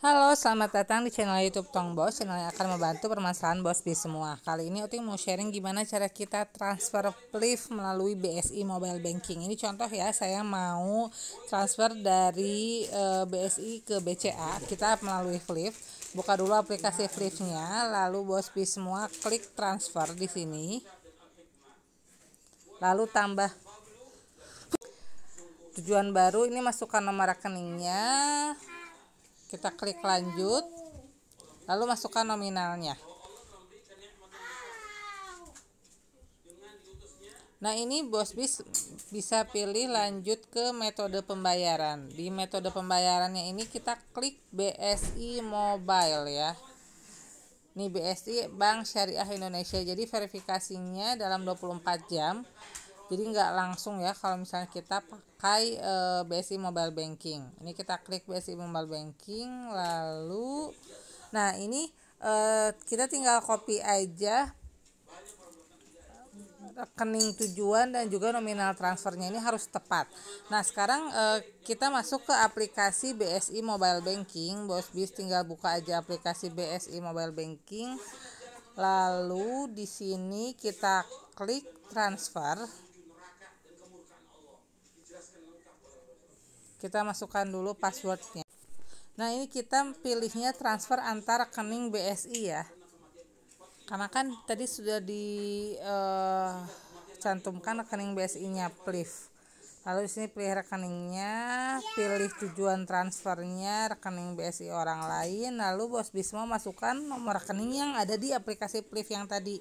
Halo, selamat datang di channel YouTube Tong Bos, channel yang akan membantu permasalahan bos di semua. Kali ini Oting mau sharing gimana cara kita transfer PLIF melalui BSI Mobile Banking. Ini contoh ya, saya mau transfer dari e, eh, BSI ke BCA, kita melalui PLIF. Buka dulu aplikasi PLIF-nya, lalu bos di semua klik transfer di sini. Lalu tambah tujuan baru, ini masukkan nomor rekeningnya kita klik lanjut lalu masukkan nominalnya Nah ini bos bis bisa pilih lanjut ke metode pembayaran Di metode pembayarannya ini kita klik BSI Mobile ya Ini BSI Bank Syariah Indonesia Jadi verifikasinya dalam 24 jam jadi nggak langsung ya kalau misalnya kita pakai e, eh, BSI Mobile Banking ini kita klik BSI Mobile Banking lalu nah ini e, kita tinggal copy aja rekening tujuan dan juga nominal transfernya ini harus tepat. Nah sekarang e, kita masuk ke aplikasi BSI Mobile Banking, Bos Bis tinggal buka aja aplikasi BSI Mobile Banking, lalu di sini kita klik transfer kita masukkan dulu passwordnya nah ini kita pilihnya transfer antar rekening BSI ya karena kan tadi sudah dicantumkan eh, uh, rekening BSI nya please lalu di sini pilih rekeningnya pilih tujuan transfernya rekening BSI orang lain lalu bos Bisma masukkan nomor rekening yang ada di aplikasi PLIF yang tadi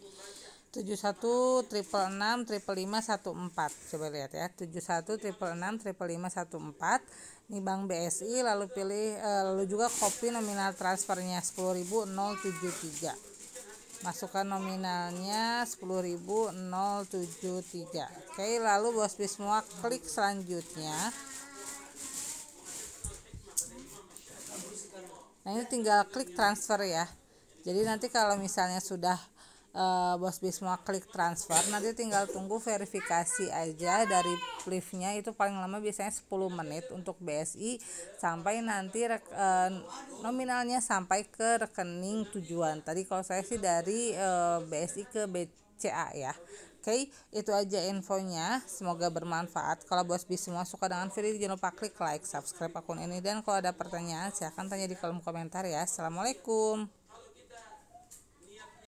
71 triple 6 triple 5 14 coba lihat ya 71 triple 6 triple 5 14 ini Bank BSI lalu pilih e, lalu juga copy nominal transfernya 10.073 masukkan nominalnya 10.073 oke lalu bos semua klik selanjutnya nah ini tinggal klik transfer ya jadi nanti kalau misalnya sudah Eh, bos Bisma klik transfer nanti tinggal tunggu verifikasi aja dari liftnya itu paling lama biasanya 10 menit untuk BSI sampai nanti uh, nominalnya sampai ke rekening tujuan tadi kalau saya sih dari uh, eh, BSI ke BCA ya Oke, okay, itu aja infonya. Semoga bermanfaat. Kalau Bos Bis semua suka dengan video jangan lupa klik like, subscribe akun ini, dan kalau ada pertanyaan, silahkan tanya di kolom komentar ya. Assalamualaikum.